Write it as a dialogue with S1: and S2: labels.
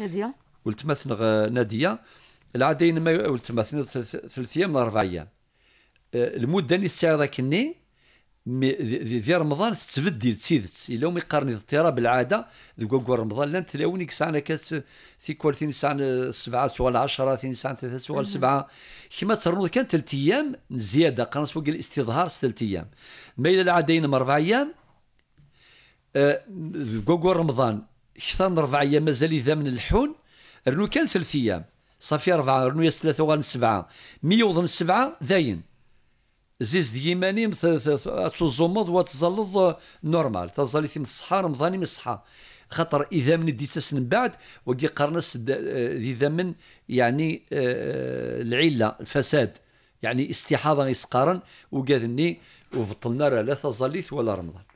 S1: ناديه
S2: ولتماثن ناديه العادين ما ولتماثن ثلاث ايام اربع آه، ايام المده اللي تساعد كني ذي رمضان تتبدل تسيدت الا ومي قارني اضطراب العاده ذوك رمضان لان تلاوني كسعنا كات تيكوال ثين ساعة سبعة سوال عشرة ثين ساعة ثلاثة سوال سبعة كيما ترنوض كان ثلاث ايام زياده قرنس سوق الاستظهار ثلاث ايام ما الى العادين اربع ايام ذوك رمضان اكثر من اربع ايام مازال اذا من الحون رنو كان ثلاث ايام صافي اربعه رنو ياس ثلاثه وغان سبعه مي يوضن سبعه داين زيز ديماني تزمض وتزلض نورمال تزلي في الصحه رمضاني من الصحه خاطر اذا من ديتاس من بعد وكي قرنس آه، اذا من يعني آه، العله الفساد يعني استحاضه يسقارن وقاذني وفطلنا لا تزاليث ولا رمضان